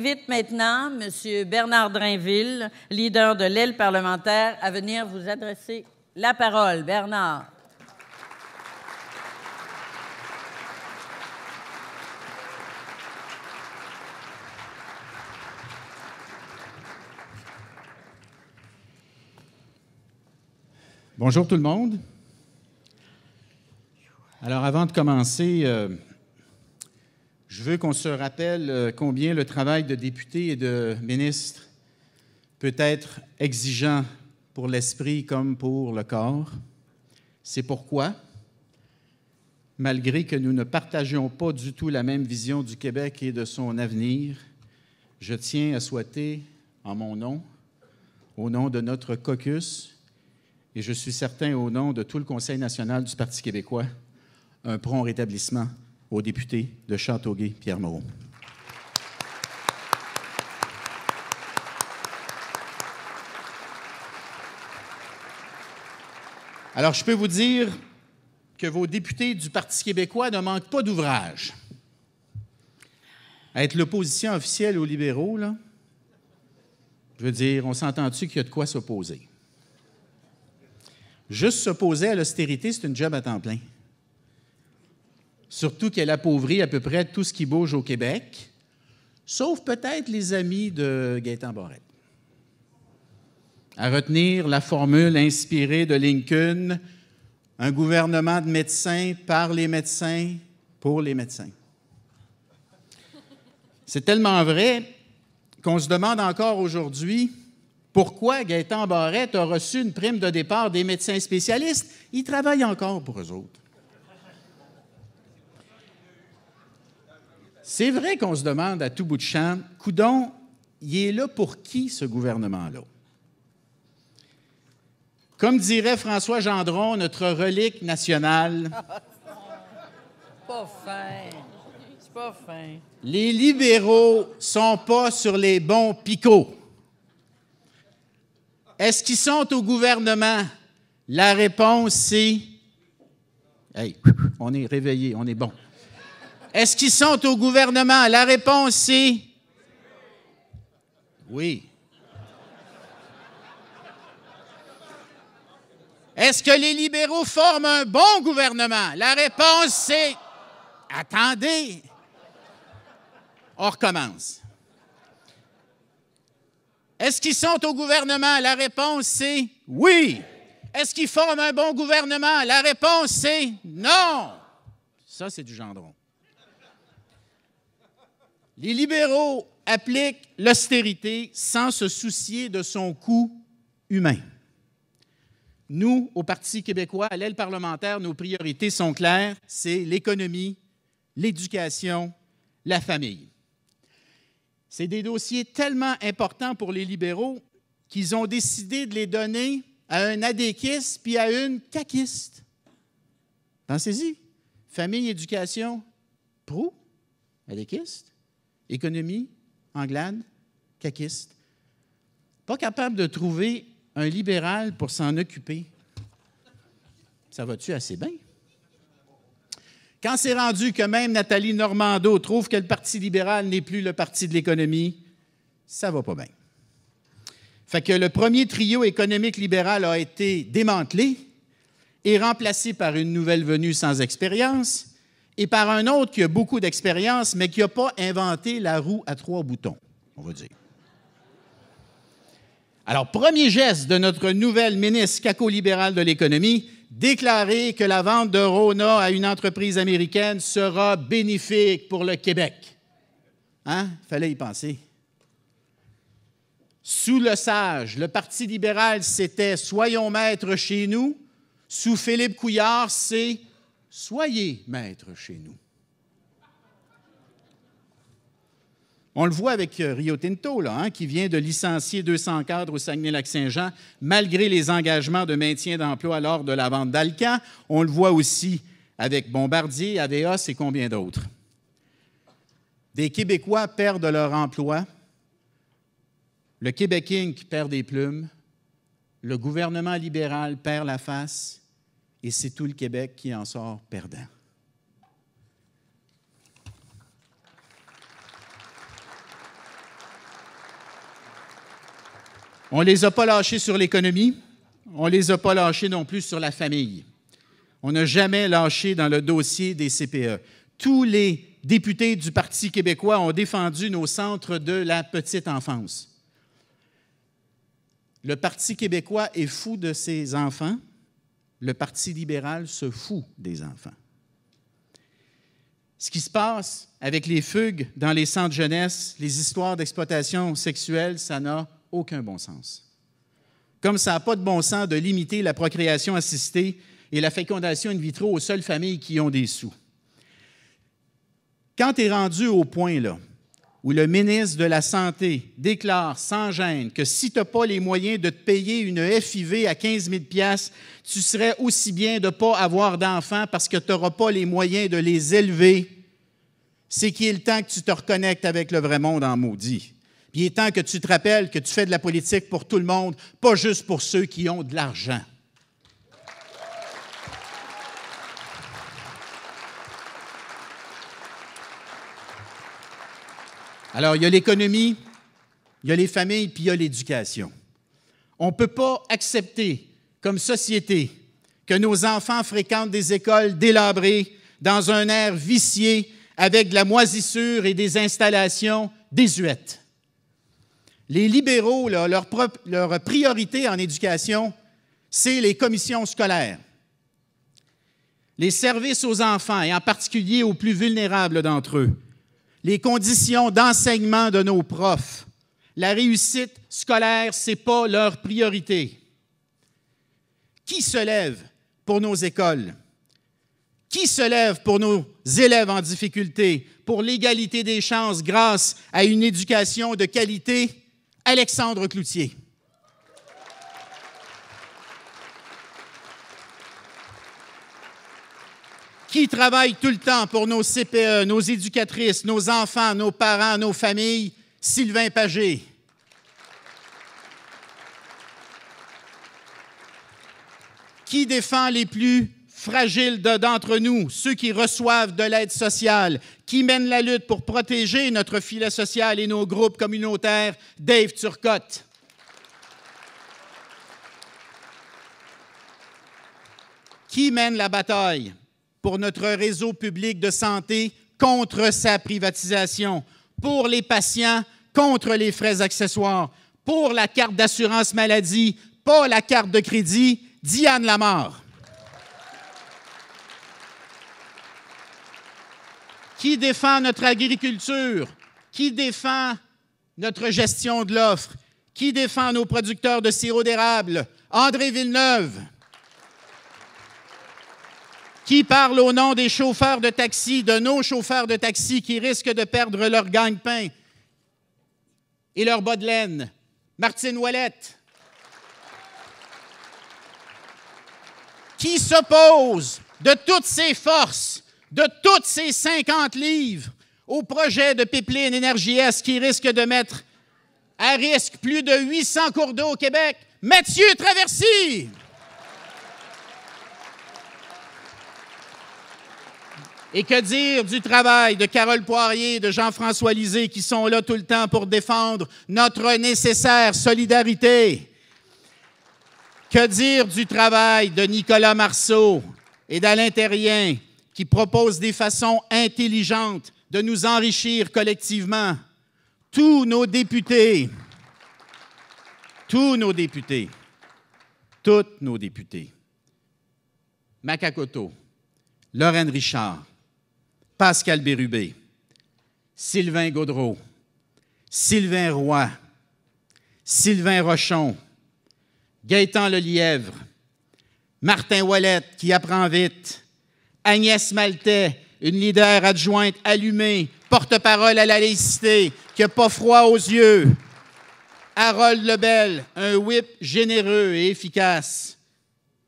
J'invite maintenant M. Bernard Drainville, leader de l'aile parlementaire, à venir vous adresser la parole. Bernard. Bonjour tout le monde. Alors avant de commencer, euh, je veux qu'on se rappelle euh, combien le travail de député et de ministre peut être exigeant pour l'esprit comme pour le corps. C'est pourquoi, malgré que nous ne partagions pas du tout la même vision du Québec et de son avenir, je tiens à souhaiter, en mon nom, au nom de notre caucus, et je suis certain au nom de tout le Conseil national du Parti québécois, un prompt rétablissement au député de Châteauguay, Pierre Moreau. Alors, je peux vous dire que vos députés du Parti québécois ne manquent pas d'ouvrage. Être l'opposition officielle aux libéraux, là, je veux dire, on s'entend-tu qu'il y a de quoi s'opposer? Juste s'opposer à l'austérité, c'est une job à temps plein surtout qu'elle appauvrit à peu près tout ce qui bouge au Québec, sauf peut-être les amis de Gaétan Barrette. À retenir la formule inspirée de Lincoln, un gouvernement de médecins par les médecins pour les médecins. C'est tellement vrai qu'on se demande encore aujourd'hui pourquoi Gaétan Barrette a reçu une prime de départ des médecins spécialistes. Il travaille encore pour eux autres. C'est vrai qu'on se demande à tout bout de champ, Coudon, il est là pour qui ce gouvernement-là? Comme dirait François Gendron, notre relique nationale. pas fin. C'est pas fin. Les libéraux sont pas sur les bons picots. Est-ce qu'ils sont au gouvernement? La réponse, c'est. Hey, on est réveillé, on est bon. Est-ce qu'ils sont au gouvernement? La réponse, est oui. Est-ce que les libéraux forment un bon gouvernement? La réponse, c'est attendez. On recommence. Est-ce qu'ils sont au gouvernement? La réponse, c'est oui. Est-ce qu'ils forment un bon gouvernement? La réponse, est non. Ça, c'est du gendron. Les libéraux appliquent l'austérité sans se soucier de son coût humain. Nous, au Parti québécois, à l'aile parlementaire, nos priorités sont claires, c'est l'économie, l'éducation, la famille. C'est des dossiers tellement importants pour les libéraux qu'ils ont décidé de les donner à un adéquiste puis à une caquiste. Pensez-y. Famille, éducation, proue, adéquiste économie anglade, caquiste. Pas capable de trouver un libéral pour s'en occuper. Ça va-tu assez bien? Quand c'est rendu que même Nathalie Normando trouve que le Parti libéral n'est plus le parti de l'économie, ça va pas bien. Fait que le premier trio économique libéral a été démantelé et remplacé par une nouvelle venue sans expérience et par un autre qui a beaucoup d'expérience, mais qui n'a pas inventé la roue à trois boutons, on va dire. Alors, premier geste de notre nouvelle ministre caco-libérale de l'économie, déclarer que la vente de Rona à une entreprise américaine sera bénéfique pour le Québec. Hein? Fallait y penser. Sous le sage, le Parti libéral, c'était Soyons maîtres chez nous. Sous Philippe Couillard, c'est Soyez maître chez nous. On le voit avec euh, Rio Tinto, là, hein, qui vient de licencier 200 cadres au Saguenay-Lac-Saint-Jean, malgré les engagements de maintien d'emploi lors de la vente d'Alcan. On le voit aussi avec Bombardier, Aveos et combien d'autres. Des Québécois perdent leur emploi, le Québec Inc. perd des plumes, le gouvernement libéral perd la face, et c'est tout le Québec qui en sort perdant. On ne les a pas lâchés sur l'économie, on ne les a pas lâchés non plus sur la famille. On n'a jamais lâché dans le dossier des CPE. Tous les députés du Parti québécois ont défendu nos centres de la petite enfance. Le Parti québécois est fou de ses enfants le Parti libéral se fout des enfants. Ce qui se passe avec les fugues dans les centres jeunesse, les histoires d'exploitation sexuelle, ça n'a aucun bon sens. Comme ça n'a pas de bon sens de limiter la procréation assistée et la fécondation in vitro aux seules familles qui ont des sous. Quand tu es rendu au point là, où le ministre de la Santé déclare sans gêne que si tu n'as pas les moyens de te payer une FIV à 15 000 tu serais aussi bien de ne pas avoir d'enfants parce que tu n'auras pas les moyens de les élever, c'est qu'il est temps que tu te reconnectes avec le vrai monde en maudit. Puis il est temps que tu te rappelles que tu fais de la politique pour tout le monde, pas juste pour ceux qui ont de l'argent. Alors, il y a l'économie, il y a les familles, puis il y a l'éducation. On ne peut pas accepter, comme société, que nos enfants fréquentent des écoles délabrées, dans un air vicié, avec de la moisissure et des installations désuètes. Les libéraux, leur priorité en éducation, c'est les commissions scolaires, les services aux enfants et en particulier aux plus vulnérables d'entre eux, les conditions d'enseignement de nos profs. La réussite scolaire, ce n'est pas leur priorité. Qui se lève pour nos écoles? Qui se lève pour nos élèves en difficulté, pour l'égalité des chances grâce à une éducation de qualité? Alexandre Cloutier. qui travaille tout le temps pour nos CPE, nos éducatrices, nos enfants, nos parents, nos familles? Sylvain Pagé. Qui défend les plus fragiles d'entre nous, ceux qui reçoivent de l'aide sociale? Qui mène la lutte pour protéger notre filet social et nos groupes communautaires? Dave Turcotte. Qui mène la bataille pour notre réseau public de santé contre sa privatisation, pour les patients contre les frais accessoires, pour la carte d'assurance maladie, pas la carte de crédit, Diane Lamar. Qui défend notre agriculture? Qui défend notre gestion de l'offre? Qui défend nos producteurs de sirop d'érable? André Villeneuve qui parle au nom des chauffeurs de taxi, de nos chauffeurs de taxi qui risquent de perdre leur gagne-pain et leur bas laine. Martine Ouellette. Qui s'oppose de toutes ses forces, de toutes ses 50 livres, au projet de pipeline Énergie S qui risque de mettre à risque plus de 800 cours d'eau au Québec? Mathieu Traversy! Et que dire du travail de Carole Poirier, et de Jean-François Lisée, qui sont là tout le temps pour défendre notre nécessaire solidarité? Que dire du travail de Nicolas Marceau et d'Alain Terrien, qui proposent des façons intelligentes de nous enrichir collectivement? Tous nos députés, tous nos députés, toutes nos députés, Macacoto, Lorraine Richard, Pascal Bérubé, Sylvain Gaudreau, Sylvain Roy, Sylvain Rochon, Gaëtan Lelièvre, Martin Wallet, qui apprend vite, Agnès Maltais, une leader adjointe allumée, porte-parole à la laïcité, qui n'a pas froid aux yeux. Harold Lebel, un whip généreux et efficace.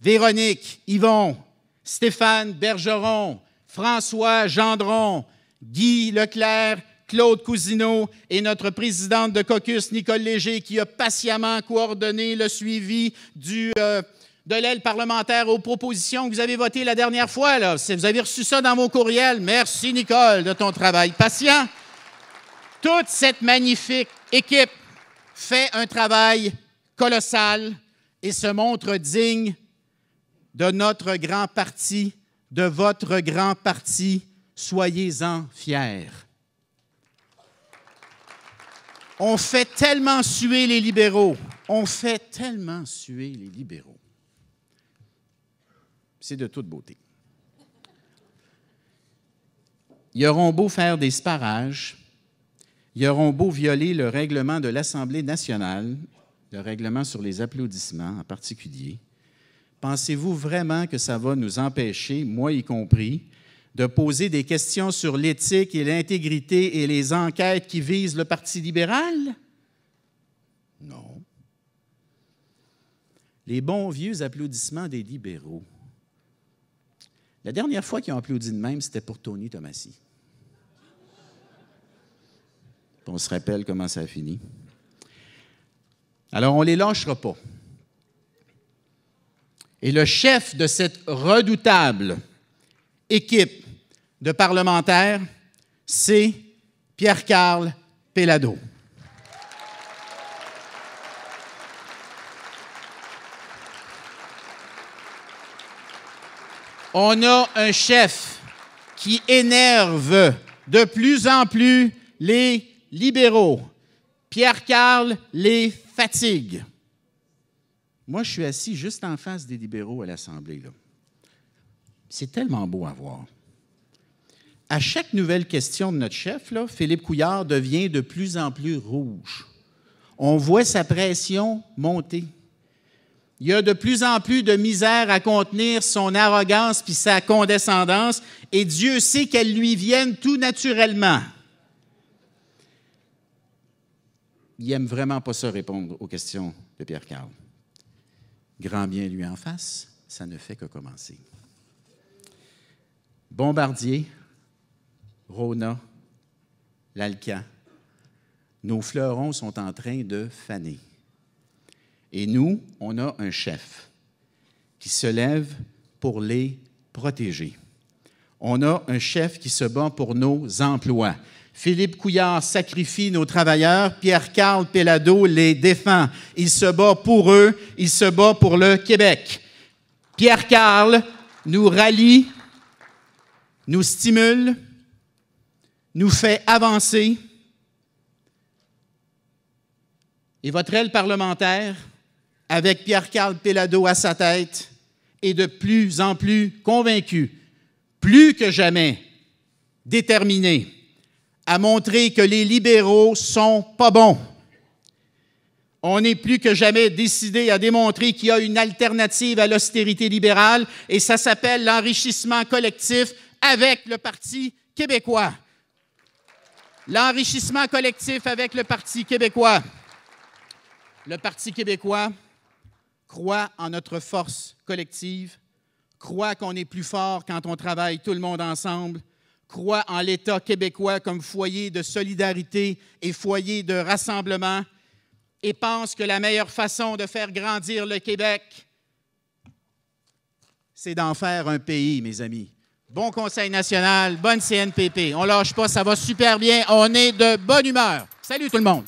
Véronique, Yvon, Stéphane Bergeron, François Gendron, Guy Leclerc, Claude Cousineau et notre présidente de caucus, Nicole Léger, qui a patiemment coordonné le suivi euh, de l'aile parlementaire aux propositions que vous avez votées la dernière fois. Vous avez reçu ça dans vos courriels. Merci, Nicole, de ton travail patient. Toute cette magnifique équipe fait un travail colossal et se montre digne de notre grand parti de votre grand parti, soyez-en fiers. On fait tellement suer les libéraux. On fait tellement suer les libéraux. C'est de toute beauté. Ils auront beau faire des sparages, ils auront beau violer le règlement de l'Assemblée nationale, le règlement sur les applaudissements en particulier, Pensez-vous vraiment que ça va nous empêcher, moi y compris, de poser des questions sur l'éthique et l'intégrité et les enquêtes qui visent le Parti libéral? Non. Les bons vieux applaudissements des libéraux. La dernière fois qu'ils ont applaudi de même, c'était pour Tony Tomassi. On se rappelle comment ça a fini. Alors, on ne les lâchera pas. Et le chef de cette redoutable équipe de parlementaires, c'est Pierre-Carl Pellado. On a un chef qui énerve de plus en plus les libéraux. Pierre-Carl les fatigue. Moi, je suis assis juste en face des libéraux à l'Assemblée. C'est tellement beau à voir. À chaque nouvelle question de notre chef, là, Philippe Couillard devient de plus en plus rouge. On voit sa pression monter. Il y a de plus en plus de misère à contenir son arrogance puis sa condescendance, et Dieu sait qu'elles lui viennent tout naturellement. Il n'aime vraiment pas se répondre aux questions de Pierre Carl. Grand bien lui en face, ça ne fait que commencer. Bombardier, Rona, l'Alcan, nos fleurons sont en train de faner. Et nous, on a un chef qui se lève pour les protéger. On a un chef qui se bat pour nos emplois. Philippe Couillard sacrifie nos travailleurs, Pierre-Carl Pellado les défend. Il se bat pour eux, il se bat pour le Québec. Pierre-Carl nous rallie, nous stimule, nous fait avancer. Et votre aile parlementaire, avec Pierre-Carl Pellado à sa tête, est de plus en plus convaincu, plus que jamais déterminé à montrer que les libéraux sont pas bons. On est plus que jamais décidé à démontrer qu'il y a une alternative à l'austérité libérale et ça s'appelle l'enrichissement collectif avec le Parti québécois. L'enrichissement collectif avec le Parti québécois. Le Parti québécois croit en notre force collective, croit qu'on est plus fort quand on travaille tout le monde ensemble croit en l'État québécois comme foyer de solidarité et foyer de rassemblement et pense que la meilleure façon de faire grandir le Québec, c'est d'en faire un pays, mes amis. Bon Conseil national, bonne CNPP. On lâche pas, ça va super bien. On est de bonne humeur. Salut tout le monde.